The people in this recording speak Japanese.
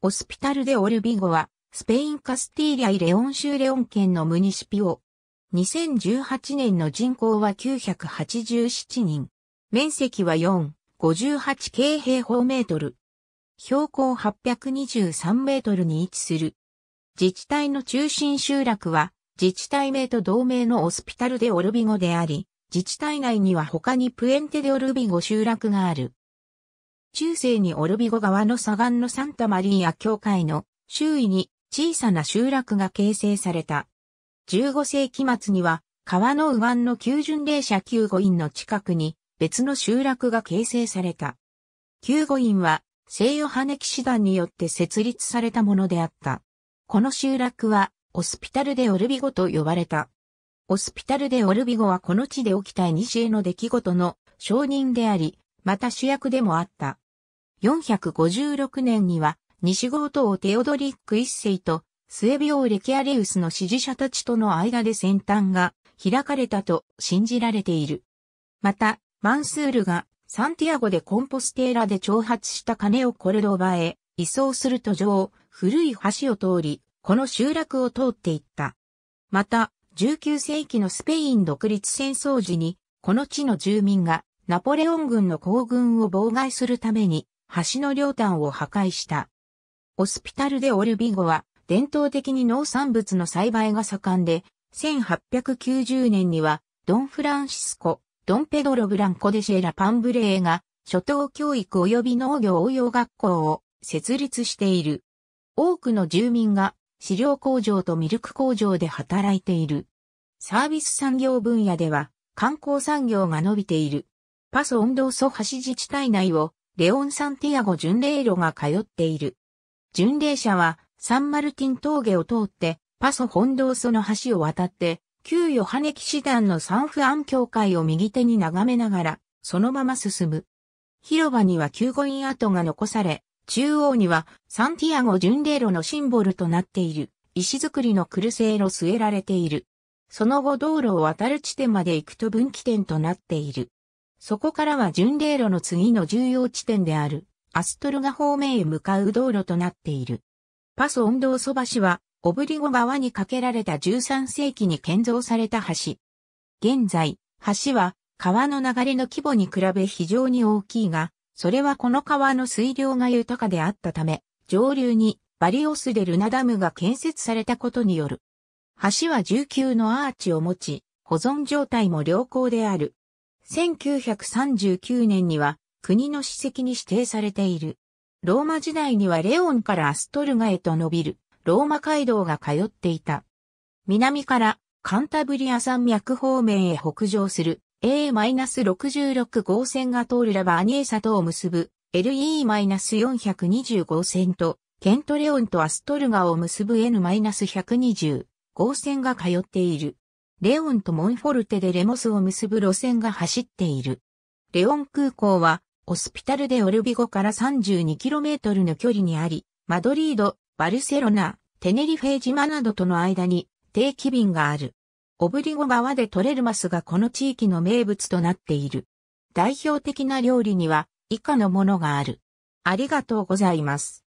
オスピタル・デ・オルビゴは、スペイン・カスティーリアイ・レオン州レオン県のムニシピオ。2018年の人口は987人。面積は4、58京平方メートル。標高823メートルに位置する。自治体の中心集落は、自治体名と同名のオスピタル・デ・オルビゴであり、自治体内には他にプエンテ・デ・オルビゴ集落がある。中世にオルビゴ川の左岸のサンタマリーア教会の周囲に小さな集落が形成された。15世紀末には川の右岸の旧巡礼者旧護院の近くに別の集落が形成された。旧護院は西ヨハネ騎士団によって設立されたものであった。この集落はオスピタルでオルビゴと呼ばれた。オスピタルでオルビゴはこの地で起きた西への出来事の証人であり、また主役でもあった。456年には、西郷とテオドリック一世と、末病レキアレウスの支持者たちとの間で戦端が開かれたと信じられている。また、マンスールがサンティアゴでコンポステーラで挑発した金をコルドバへ移送する途上、古い橋を通り、この集落を通っていった。また、19世紀のスペイン独立戦争時に、この地の住民がナポレオン軍の行軍を妨害するために橋の両端を破壊した。オスピタルでオルビゴは伝統的に農産物の栽培が盛んで、1890年にはドン・フランシスコ、ドン・ペドロ・ブランコ・デシェラ・パンブレーが初等教育及び農業応用学校を設立している。多くの住民が飼料工場とミルク工場で働いている。サービス産業分野では観光産業が伸びている。パソ温動素橋自治体内をレオン・サンティアゴ巡礼路が通っている。巡礼者は、サンマルティン峠を通って、パソ本堂その橋を渡って、旧ヨハネ騎士団のサンフアン教会を右手に眺めながら、そのまま進む。広場には救護院跡が残され、中央にはサンティアゴ巡礼路のシンボルとなっている石造りのクルセイロ据えられている。その後道路を渡る地点まで行くと分岐点となっている。そこからは巡礼路の次の重要地点である、アストルガ方面へ向かう道路となっている。パス音頭そ橋は、オブリゴ川に架けられた13世紀に建造された橋。現在、橋は川の流れの規模に比べ非常に大きいが、それはこの川の水量が豊かであったため、上流にバリオスデルナダムが建設されたことによる。橋は19のアーチを持ち、保存状態も良好である。1939年には国の史跡に指定されている。ローマ時代にはレオンからアストルガへと伸びるローマ街道が通っていた。南からカンタブリア山脈方面へ北上する A-66 号線が通るラバーニエサとを結ぶ l e 4 2 5線とケントレオンとアストルガを結ぶ N-120 号線が通っている。レオンとモンフォルテでレモスを結ぶ路線が走っている。レオン空港は、オスピタルでオルビゴから 32km の距離にあり、マドリード、バルセロナ、テネリフェ島などとの間に定期便がある。オブリゴ川で取れるマスがこの地域の名物となっている。代表的な料理には以下のものがある。ありがとうございます。